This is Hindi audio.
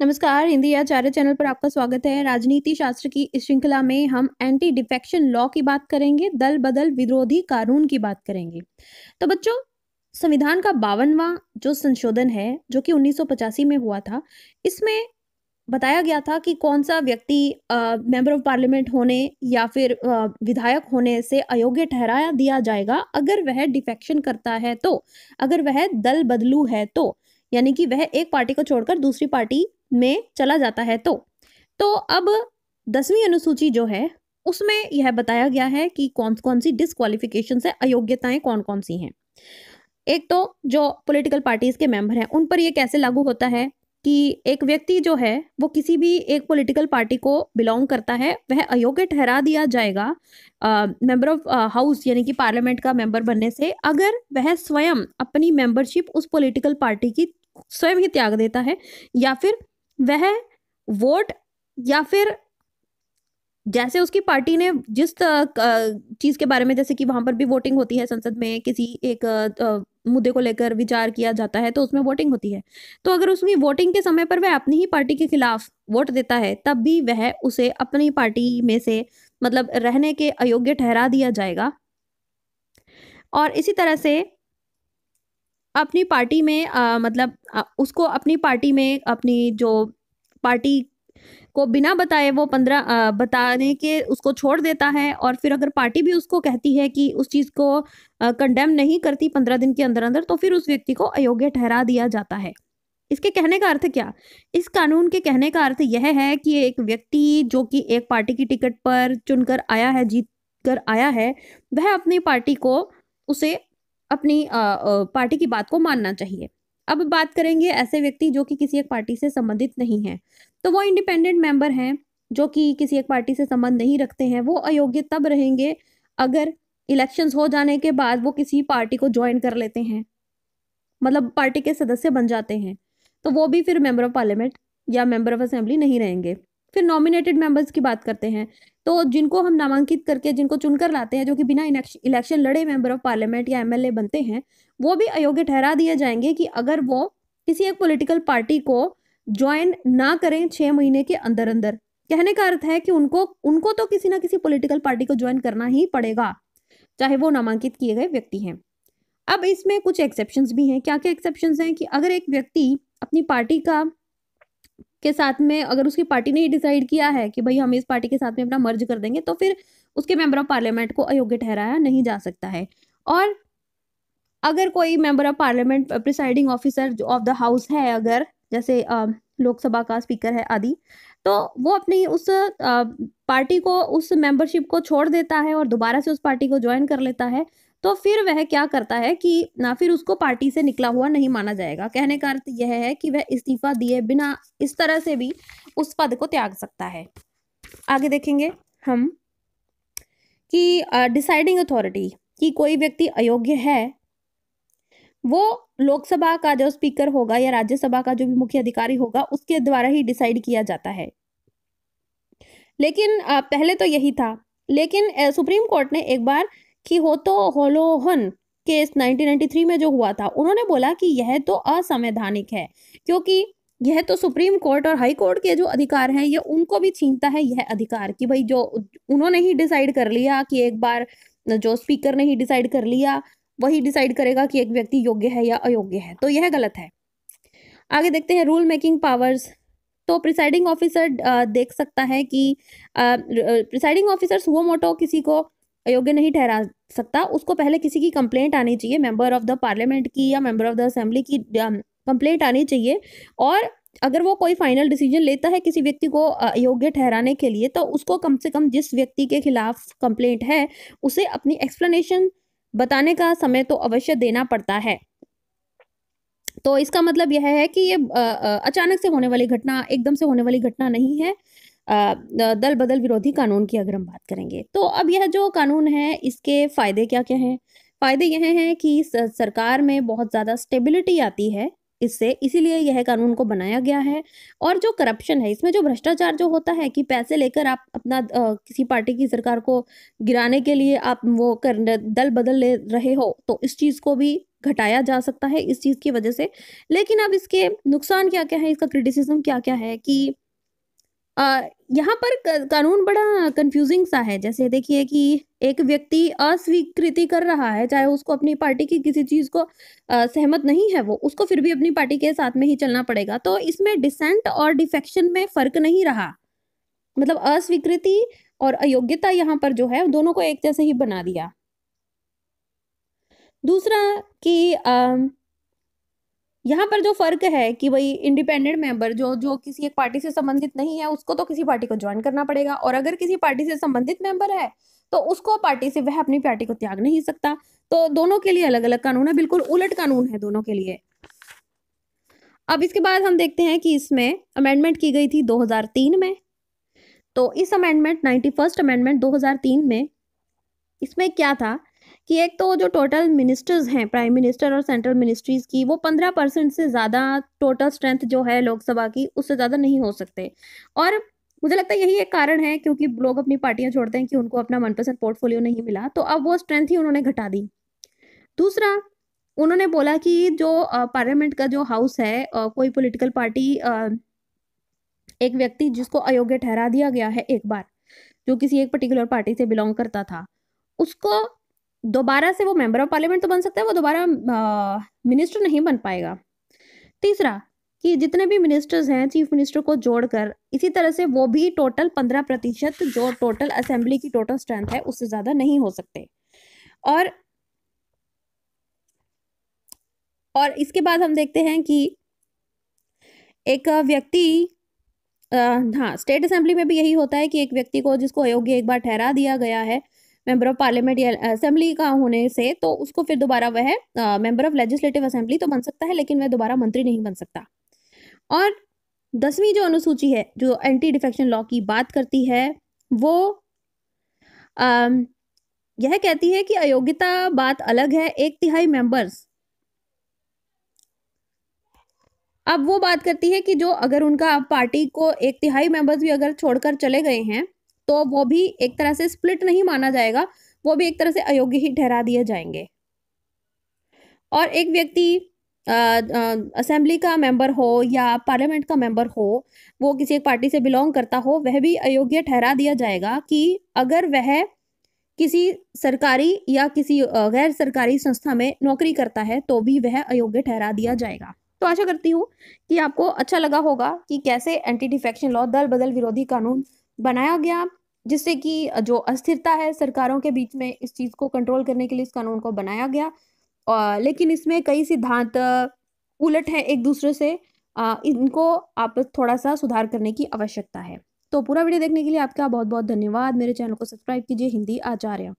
नमस्कार हिंदी आचार्य चैनल पर आपका स्वागत है राजनीति शास्त्र की इस श्रृंखला में हम एंटी डिफेक्शन लॉ की बात करेंगे दल बदल विरोधी कानून की बात करेंगे तो बच्चों संविधान का बावनवा जो संशोधन है जो कि 1985 में हुआ था इसमें बताया गया था कि कौन सा व्यक्ति मेंबर ऑफ पार्लियामेंट होने या फिर आ, विधायक होने से अयोग्य ठहराया दिया जाएगा अगर वह डिफेक्शन करता है तो अगर वह दल बदलू है तो यानी कि वह एक पार्टी को छोड़कर दूसरी पार्टी में चला जाता है तो तो अब दसवीं अनुसूची जो है उसमें यह बताया गया है कि कौन कौन सी डिसक्वालिफिकेशन है अयोग्यताएं कौन कौन सी हैं एक तो जो पॉलिटिकल पार्टीज के मेंबर हैं उन पर यह कैसे लागू होता है कि एक व्यक्ति जो है वो किसी भी एक पॉलिटिकल पार्टी को बिलोंग करता है वह अयोग्य ठहरा दिया जाएगा मेंबर ऑफ हाउस यानी कि पार्लियामेंट का मेंबर बनने से अगर वह स्वयं अपनी मेंबरशिप उस पॉलिटिकल पार्टी की स्वयं ही त्याग देता है या फिर वह वोट या फिर जैसे उसकी पार्टी ने जिस चीज़ के बारे में जैसे कि वहां पर भी वोटिंग होती है संसद में किसी एक मुद्दे को लेकर विचार किया जाता है तो उसमें वोटिंग होती है तो अगर उसकी वोटिंग के समय पर वह अपनी ही पार्टी के खिलाफ वोट देता है तब भी वह उसे अपनी पार्टी में से मतलब रहने के अयोग्य ठहरा दिया जाएगा और इसी तरह से अपनी पार्टी में आ, मतलब आ, उसको अपनी पार्टी में अपनी जो पार्टी को बिना बताए वो पंद्रह बताने के उसको छोड़ देता है और फिर अगर पार्टी भी उसको कहती है कि उस चीज़ को कंडेम नहीं करती पंद्रह दिन के अंदर अंदर तो फिर उस व्यक्ति को अयोग्य ठहरा दिया जाता है इसके कहने का अर्थ क्या इस कानून के कहने का अर्थ यह है कि एक व्यक्ति जो कि एक पार्टी की टिकट पर चुनकर आया है जीत कर आया है वह अपनी पार्टी को उसे अपनी पार्टी की बात को मानना चाहिए अब बात करेंगे ऐसे व्यक्ति जो कि किसी एक पार्टी से संबंधित नहीं है तो वो इंडिपेंडेंट मेंबर हैं जो कि किसी एक पार्टी से संबंध नहीं रखते हैं वो अयोग्य तब रहेंगे अगर इलेक्शंस हो जाने के बाद वो किसी पार्टी को ज्वाइन कर लेते हैं मतलब पार्टी के सदस्य बन जाते हैं तो वो भी फिर मेंबर ऑफ पार्लियामेंट या मेंबर ऑफ असेंबली नहीं रहेंगे फिर नॉमिनेटेड मेंबर्स की बात करते हैं तो जिनको हम नामांकित करके जिनको चुनकर लाते हैं जो कि बिना इलेक्शन लड़े मेंबर ऑफ पार्लियामेंट या एमएलए बनते हैं वो भी अयोग्य ठहरा दिए जाएंगे कि अगर वो किसी एक पॉलिटिकल पार्टी को ज्वाइन ना करें छः महीने के अंदर अंदर कहने का अर्थ है कि उनको उनको तो किसी ना किसी पॉलिटिकल पार्टी को ज्वाइन करना ही पड़ेगा चाहे वो नामांकित किए गए व्यक्ति हैं अब इसमें कुछ एक्सेप्शन भी हैं क्या क्या एक्सेप्शन हैं कि अगर एक व्यक्ति अपनी पार्टी का के साथ में अगर उसकी पार्टी ने ये डिसाइड किया है कि भाई हम इस पार्टी के साथ में अपना मर्ज कर देंगे तो फिर उसके मेंबर ऑफ पार्लियामेंट को अयोग्य ठहराया नहीं जा सकता है और अगर कोई member of parliament presiding officer of the house है अगर जैसे लोकसभा का स्पीकर है आदि तो वो अपनी उस पार्टी को उस मेंबरशिप को छोड़ देता है और दोबारा से उस पार्टी को ज्वाइन कर लेता है तो फिर वह क्या करता है कि ना फिर उसको पार्टी से निकला हुआ नहीं माना जाएगा कहने का अर्थ यह है कि वह इस्तीफा दिए बिना इस तरह से भी उस पद को त्याग सकता है आगे देखेंगे हम कि डिसाइडिंग uh, अथॉरिटी कि कोई व्यक्ति अयोग्य है वो लोकसभा का जो स्पीकर होगा या राज्यसभा का जो भी मुख्य अधिकारी होगा उसके द्वारा ही डिसाइड किया जाता है लेकिन पहले तो यही था लेकिन सुप्रीम कोर्ट ने एक बार कि हो तो होलोहन केस 1993 में जो हुआ था उन्होंने बोला कि यह तो असंवैधानिक है क्योंकि यह तो सुप्रीम कोर्ट और हाई कोर्ट के जो अधिकार हैं ये उनको भी छीनता है यह अधिकार कि भाई जो उन्होंने ही डिसाइड कर लिया कि एक बार जो स्पीकर ने ही डिसाइड कर लिया वही डिसाइड करेगा कि एक व्यक्ति योग्य है या अयोग्य है तो यह गलत है आगे देखते हैं रूल मेकिंग पावर्स तो प्रिसाइडिंग ऑफिसर देख सकता है कि प्रिसाइडिंग ऑफिसर सुओ मोटो किसी को अयोग्य नहीं ठहरा सकता उसको पहले किसी की कंप्लेंट आनी चाहिए मेंबर ऑफ द पार्लियामेंट की या मेंबर ऑफ द असेंबली की कंप्लेंट आनी चाहिए और अगर वो कोई फाइनल डिसीजन लेता है किसी व्यक्ति को अयोग्य ठहराने के लिए तो उसको कम से कम जिस व्यक्ति के खिलाफ कंप्लेंट है उसे अपनी एक्सप्लेनेशन बताने का समय तो अवश्य देना पड़ता है तो इसका मतलब यह है कि ये अचानक से होने वाली घटना एकदम से होने वाली घटना नहीं है दल बदल विरोधी कानून की अगर हम बात करेंगे तो अब यह जो कानून है इसके फ़ायदे क्या क्या हैं फ़ायदे यह हैं कि सरकार में बहुत ज़्यादा स्टेबिलिटी आती है इससे इसीलिए यह कानून को बनाया गया है और जो करप्शन है इसमें जो भ्रष्टाचार जो होता है कि पैसे लेकर आप अपना आ, किसी पार्टी की सरकार को गिराने के लिए आप वो कर दल बदल ले रहे हो तो इस चीज़ को भी घटाया जा सकता है इस चीज़ की वजह से लेकिन अब इसके नुकसान क्या क्या है इसका क्रिटिसिज्म क्या क्या है कि यहाँ पर कानून बड़ा कंफ्यूजिंग सा है जैसे देखिए कि एक व्यक्ति अस्वीकृति कर रहा है चाहे उसको अपनी पार्टी की किसी चीज़ को सहमत नहीं है वो उसको फिर भी अपनी पार्टी के साथ में ही चलना पड़ेगा तो इसमें डिसेंट और डिफेक्शन में फ़र्क नहीं रहा मतलब अस्वीकृति और अयोग्यता यहाँ पर जो है दोनों को एक जैसे ही बना दिया दूसरा कि यहाँ पर जो फ़र्क है कि भाई इंडिपेंडेंट मेंबर जो जो किसी एक पार्टी से संबंधित नहीं है उसको तो किसी पार्टी को ज्वाइन करना पड़ेगा और अगर किसी पार्टी से संबंधित मेंबर है तो उसको पार्टी से वह अपनी पार्टी को त्याग नहीं सकता तो दोनों के लिए अलग अलग कानून है बिल्कुल उलट कानून है दोनों के लिए अब इसके बाद हम देखते हैं कि इसमें अमेंडमेंट की गई थी 2003 में तो इस अमेंडमेंट नाइन्टी फर्स्ट अमेंडमेंट 2003 में इसमें क्या था कि एक तो जो टोटल मिनिस्टर्स हैं प्राइम मिनिस्टर और सेंट्रल मिनिस्ट्रीज़ की वो पंद्रह परसेंट से ज़्यादा टोटल स्ट्रेंथ जो है लोकसभा की उससे ज़्यादा नहीं हो सकते और मुझे लगता है यही एक कारण है क्योंकि लोग अपनी पार्टियां छोड़ते हैं कि उनको अपना मनपसंद पोर्टफोलियो नहीं मिला तो अब वो स्ट्रेंथ ही उन्होंने घटा दी दूसरा उन्होंने बोला कि जो पार्लियामेंट का जो हाउस है कोई पॉलिटिकल पार्टी एक व्यक्ति जिसको अयोग्य ठहरा दिया गया है एक बार जो किसी एक पर्टिकुलर पार्टी से बिलोंग करता था उसको दोबारा से वो मेंबर ऑफ पार्लियामेंट तो बन सकता है वो दोबारा मिनिस्टर नहीं बन पाएगा तीसरा कि जितने भी मिनिस्टर्स हैं चीफ मिनिस्टर को जोड़कर इसी तरह से वो भी टोटल पंद्रह प्रतिशत जो टोटल असेंबली की टोटल स्ट्रेंथ है उससे ज़्यादा नहीं हो सकते और और इसके बाद हम देखते हैं कि एक व्यक्ति हाँ स्टेट असेंबली में भी यही होता है कि एक व्यक्ति को जिसको अयोग्य एक बार ठहरा दिया गया है मेंबर ऑफ पार्लियामेंट या असेंबली का होने से तो उसको फिर दोबारा वह मेंबर ऑफ लेजिस्लेटिव असेंबली तो बन सकता है लेकिन वह दोबारा मंत्री नहीं बन सकता और दसवीं जो अनुसूची है जो एंटी डिफेक्शन लॉ की बात करती है वो आ, यह कहती है कि अयोग्यता बात अलग है एक तिहाई मेंबर्स अब वो बात करती है कि जो अगर उनका पार्टी को एक तिहाई मेंबर्स भी अगर छोड़कर चले गए हैं तो वो भी एक तरह से स्प्लिट नहीं माना जाएगा वो भी एक तरह से अयोग्य ही ठहरा दिए जाएंगे और एक व्यक्ति असेंबली का मेंबर हो या पार्लियामेंट का मेंबर हो वो किसी एक पार्टी से बिलोंग करता हो वह भी अयोग्य ठहरा दिया जाएगा कि अगर वह किसी सरकारी या किसी गैर सरकारी संस्था में नौकरी करता है तो भी वह अयोग्य ठहरा दिया जाएगा तो आशा करती हूँ कि आपको अच्छा लगा होगा कि कैसे एंटी डिफेक्शन लॉ दल बदल विरोधी कानून बनाया गया जिससे कि जो अस्थिरता है सरकारों के बीच में इस चीज़ को कंट्रोल करने के लिए इस कानून को बनाया गया और लेकिन इसमें कई सिद्धांत उलट हैं एक दूसरे से आ, इनको आप थोड़ा सा सुधार करने की आवश्यकता है तो पूरा वीडियो देखने के लिए आपका बहुत बहुत धन्यवाद मेरे चैनल को सब्सक्राइब कीजिए हिंदी आचार्य